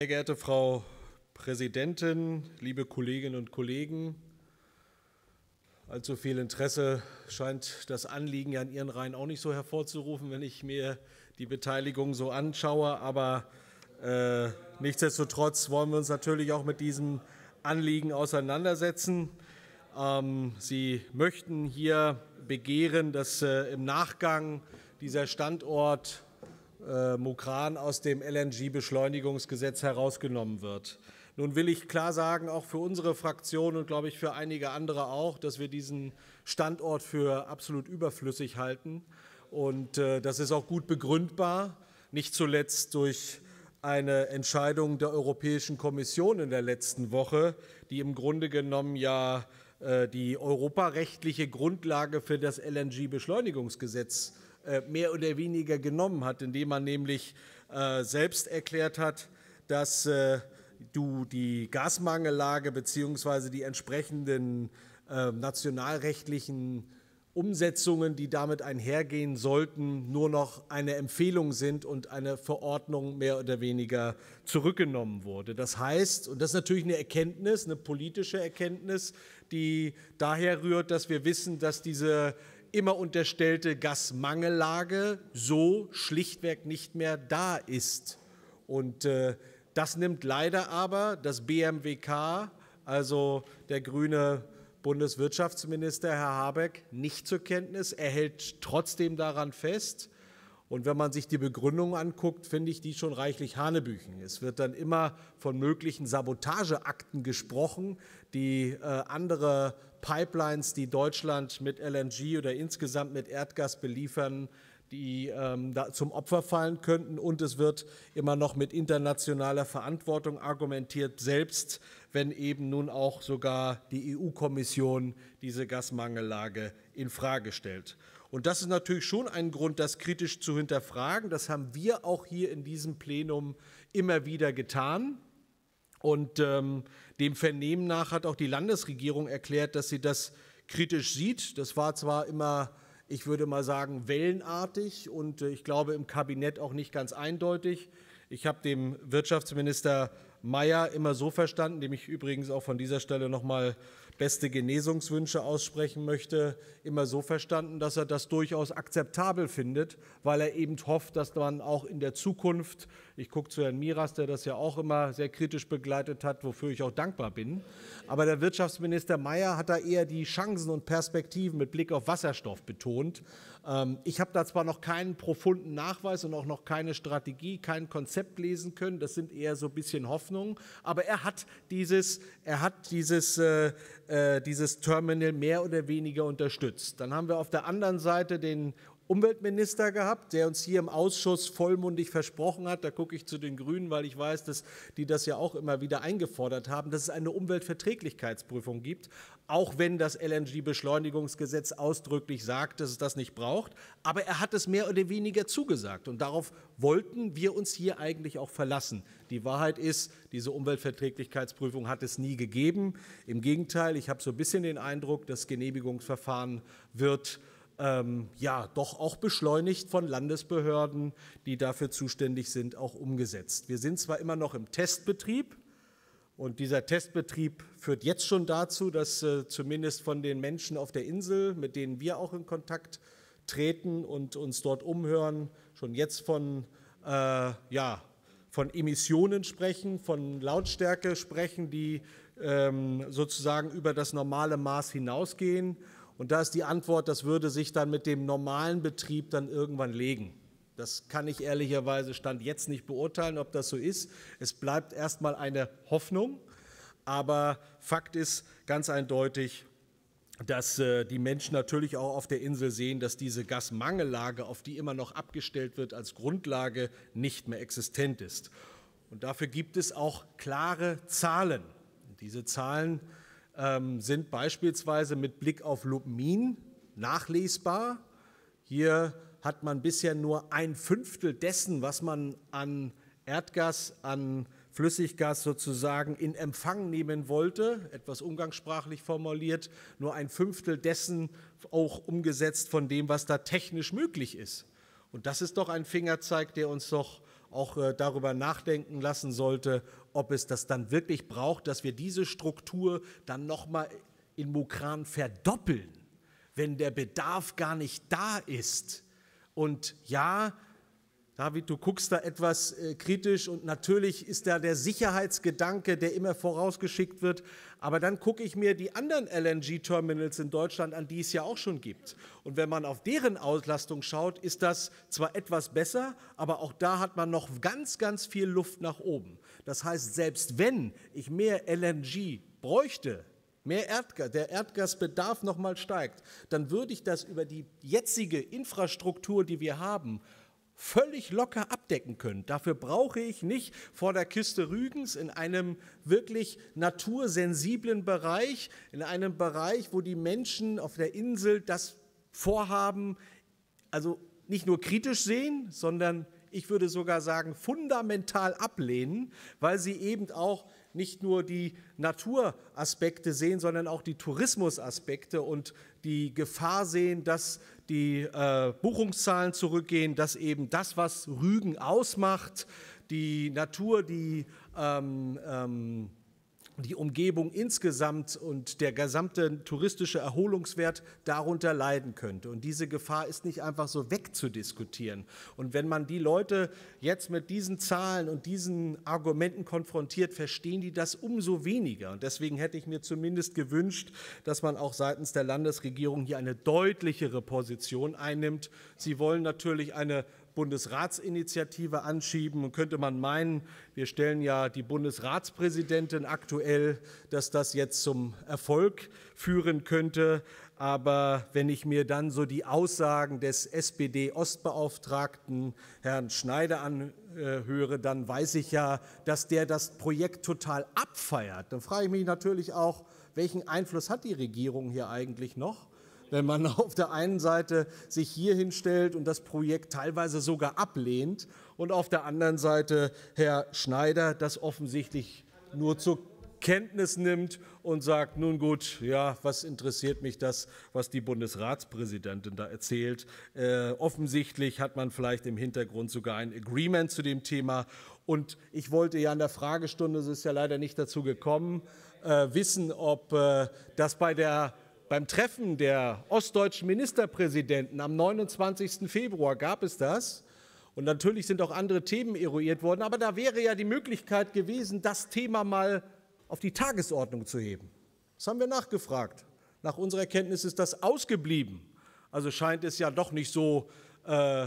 Sehr geehrte Frau Präsidentin, liebe Kolleginnen und Kollegen, allzu viel Interesse scheint das Anliegen an Ihren Reihen auch nicht so hervorzurufen, wenn ich mir die Beteiligung so anschaue. Aber äh, nichtsdestotrotz wollen wir uns natürlich auch mit diesem Anliegen auseinandersetzen. Ähm, Sie möchten hier begehren, dass äh, im Nachgang dieser Standort äh, Mokran aus dem LNG-Beschleunigungsgesetz herausgenommen wird. Nun will ich klar sagen, auch für unsere Fraktion und glaube ich für einige andere auch, dass wir diesen Standort für absolut überflüssig halten. Und äh, das ist auch gut begründbar, nicht zuletzt durch eine Entscheidung der Europäischen Kommission in der letzten Woche, die im Grunde genommen ja äh, die europarechtliche Grundlage für das LNG-Beschleunigungsgesetz äh, mehr oder weniger genommen hat, indem man nämlich äh, selbst erklärt hat, dass äh, du die Gasmangellage bzw. die entsprechenden nationalrechtlichen Umsetzungen, die damit einhergehen sollten, nur noch eine Empfehlung sind und eine Verordnung mehr oder weniger zurückgenommen wurde. Das heißt, und das ist natürlich eine Erkenntnis, eine politische Erkenntnis, die daher rührt, dass wir wissen, dass diese immer unterstellte Gasmangellage so schlichtweg nicht mehr da ist. Und äh, das nimmt leider aber das BMWK, also der grüne Bundeswirtschaftsminister Herr Habeck, nicht zur Kenntnis. Er hält trotzdem daran fest und wenn man sich die Begründung anguckt, finde ich die schon reichlich Hanebüchen. Es wird dann immer von möglichen Sabotageakten gesprochen, die äh, andere Pipelines, die Deutschland mit LNG oder insgesamt mit Erdgas beliefern, die ähm, zum Opfer fallen könnten. Und es wird immer noch mit internationaler Verantwortung argumentiert, selbst wenn eben nun auch sogar die EU-Kommission diese Gasmangellage infrage stellt. Und das ist natürlich schon ein Grund, das kritisch zu hinterfragen. Das haben wir auch hier in diesem Plenum immer wieder getan. Und ähm, dem Vernehmen nach hat auch die Landesregierung erklärt, dass sie das kritisch sieht. Das war zwar immer, ich würde mal sagen, wellenartig und äh, ich glaube im Kabinett auch nicht ganz eindeutig. Ich habe dem Wirtschaftsminister Mayer immer so verstanden, dem ich übrigens auch von dieser Stelle nochmal mal beste Genesungswünsche aussprechen möchte, immer so verstanden, dass er das durchaus akzeptabel findet, weil er eben hofft, dass man auch in der Zukunft, ich gucke zu Herrn Miras, der das ja auch immer sehr kritisch begleitet hat, wofür ich auch dankbar bin, aber der Wirtschaftsminister Mayer hat da eher die Chancen und Perspektiven mit Blick auf Wasserstoff betont. Ähm, ich habe da zwar noch keinen profunden Nachweis und auch noch keine Strategie, kein Konzept lesen können, das sind eher so ein bisschen Hoffnungen, aber er hat dieses, er hat dieses äh, äh, dieses Terminal mehr oder weniger unterstützt. Dann haben wir auf der anderen Seite den Umweltminister gehabt, der uns hier im Ausschuss vollmundig versprochen hat, da gucke ich zu den Grünen, weil ich weiß, dass die das ja auch immer wieder eingefordert haben, dass es eine Umweltverträglichkeitsprüfung gibt, auch wenn das LNG-Beschleunigungsgesetz ausdrücklich sagt, dass es das nicht braucht. Aber er hat es mehr oder weniger zugesagt und darauf wollten wir uns hier eigentlich auch verlassen. Die Wahrheit ist, diese Umweltverträglichkeitsprüfung hat es nie gegeben. Im Gegenteil, ich habe so ein bisschen den Eindruck, das Genehmigungsverfahren wird ähm, ja doch auch beschleunigt von Landesbehörden, die dafür zuständig sind, auch umgesetzt. Wir sind zwar immer noch im Testbetrieb und dieser Testbetrieb führt jetzt schon dazu, dass äh, zumindest von den Menschen auf der Insel, mit denen wir auch in Kontakt treten und uns dort umhören, schon jetzt von äh, ja von Emissionen sprechen, von Lautstärke sprechen, die ähm, sozusagen über das normale Maß hinausgehen und da ist die Antwort, das würde sich dann mit dem normalen Betrieb dann irgendwann legen. Das kann ich ehrlicherweise Stand jetzt nicht beurteilen, ob das so ist. Es bleibt erstmal eine Hoffnung, aber Fakt ist ganz eindeutig, dass äh, die Menschen natürlich auch auf der Insel sehen, dass diese Gasmangellage, auf die immer noch abgestellt wird, als Grundlage nicht mehr existent ist. Und dafür gibt es auch klare Zahlen. diese Zahlen ähm, sind beispielsweise mit Blick auf Lubmin nachlesbar. Hier hat man bisher nur ein Fünftel dessen, was man an Erdgas, an Flüssiggas sozusagen in Empfang nehmen wollte, etwas umgangssprachlich formuliert, nur ein Fünftel dessen auch umgesetzt von dem, was da technisch möglich ist. Und das ist doch ein Fingerzeig, der uns doch auch äh, darüber nachdenken lassen sollte, ob es das dann wirklich braucht, dass wir diese Struktur dann nochmal in Mukran verdoppeln, wenn der Bedarf gar nicht da ist. Und ja, David, du guckst da etwas äh, kritisch und natürlich ist da der Sicherheitsgedanke, der immer vorausgeschickt wird. Aber dann gucke ich mir die anderen LNG-Terminals in Deutschland an, die es ja auch schon gibt. Und wenn man auf deren Auslastung schaut, ist das zwar etwas besser, aber auch da hat man noch ganz, ganz viel Luft nach oben. Das heißt, selbst wenn ich mehr LNG bräuchte, mehr Erdgas, der Erdgasbedarf nochmal steigt, dann würde ich das über die jetzige Infrastruktur, die wir haben, völlig locker abdecken können. Dafür brauche ich nicht vor der Küste Rügens in einem wirklich natursensiblen Bereich, in einem Bereich, wo die Menschen auf der Insel das Vorhaben also nicht nur kritisch sehen, sondern ich würde sogar sagen fundamental ablehnen, weil sie eben auch nicht nur die Naturaspekte sehen, sondern auch die Tourismusaspekte und die Gefahr sehen, dass die äh, Buchungszahlen zurückgehen, dass eben das, was Rügen ausmacht, die Natur, die ähm, ähm, die Umgebung insgesamt und der gesamte touristische Erholungswert darunter leiden könnte. Und diese Gefahr ist nicht einfach so wegzudiskutieren. Und wenn man die Leute jetzt mit diesen Zahlen und diesen Argumenten konfrontiert, verstehen die das umso weniger. Und deswegen hätte ich mir zumindest gewünscht, dass man auch seitens der Landesregierung hier eine deutlichere Position einnimmt. Sie wollen natürlich eine Bundesratsinitiative anschieben. Und könnte man meinen, wir stellen ja die Bundesratspräsidentin aktuell, dass das jetzt zum Erfolg führen könnte. Aber wenn ich mir dann so die Aussagen des SPD-Ostbeauftragten Herrn Schneider anhöre, dann weiß ich ja, dass der das Projekt total abfeiert. Dann frage ich mich natürlich auch, welchen Einfluss hat die Regierung hier eigentlich noch? wenn man auf der einen Seite sich hier hinstellt und das Projekt teilweise sogar ablehnt und auf der anderen Seite Herr Schneider das offensichtlich nur zur Kenntnis nimmt und sagt, nun gut, ja, was interessiert mich das, was die Bundesratspräsidentin da erzählt. Äh, offensichtlich hat man vielleicht im Hintergrund sogar ein Agreement zu dem Thema. Und ich wollte ja in der Fragestunde, es ist ja leider nicht dazu gekommen, äh, wissen, ob äh, das bei der beim Treffen der ostdeutschen Ministerpräsidenten am 29. Februar gab es das. Und natürlich sind auch andere Themen eruiert worden. Aber da wäre ja die Möglichkeit gewesen, das Thema mal auf die Tagesordnung zu heben. Das haben wir nachgefragt. Nach unserer Kenntnis ist das ausgeblieben. Also scheint es ja doch nicht so äh,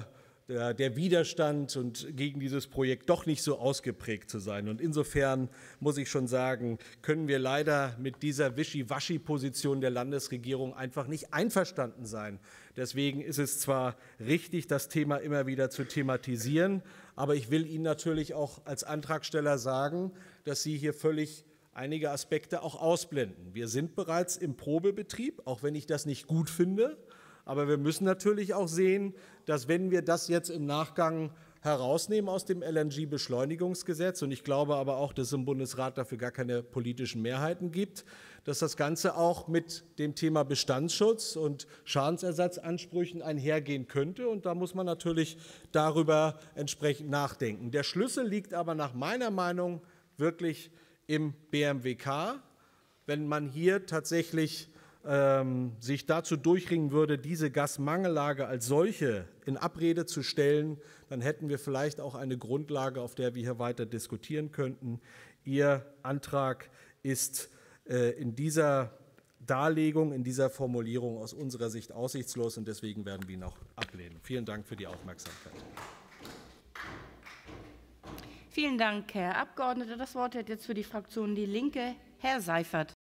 der, äh, der Widerstand und gegen dieses Projekt doch nicht so ausgeprägt zu sein. Und insofern muss ich schon sagen, können wir leider mit dieser Wischiwaschi-Position der Landesregierung einfach nicht einverstanden sein. Deswegen ist es zwar richtig, das Thema immer wieder zu thematisieren, aber ich will Ihnen natürlich auch als Antragsteller sagen, dass Sie hier völlig einige Aspekte auch ausblenden. Wir sind bereits im Probebetrieb, auch wenn ich das nicht gut finde. Aber wir müssen natürlich auch sehen, dass wenn wir das jetzt im Nachgang herausnehmen aus dem LNG-Beschleunigungsgesetz, und ich glaube aber auch, dass es im Bundesrat dafür gar keine politischen Mehrheiten gibt, dass das Ganze auch mit dem Thema Bestandsschutz und Schadensersatzansprüchen einhergehen könnte. Und da muss man natürlich darüber entsprechend nachdenken. Der Schlüssel liegt aber nach meiner Meinung wirklich im BMWK, wenn man hier tatsächlich ähm, sich dazu durchringen würde, diese Gasmangellage als solche in Abrede zu stellen, dann hätten wir vielleicht auch eine Grundlage, auf der wir hier weiter diskutieren könnten. Ihr Antrag ist äh, in dieser Darlegung, in dieser Formulierung aus unserer Sicht aussichtslos und deswegen werden wir ihn auch ablehnen. Vielen Dank für die Aufmerksamkeit. Vielen Dank, Herr Abgeordneter. Das Wort hat jetzt für die Fraktion Die Linke Herr Seifert.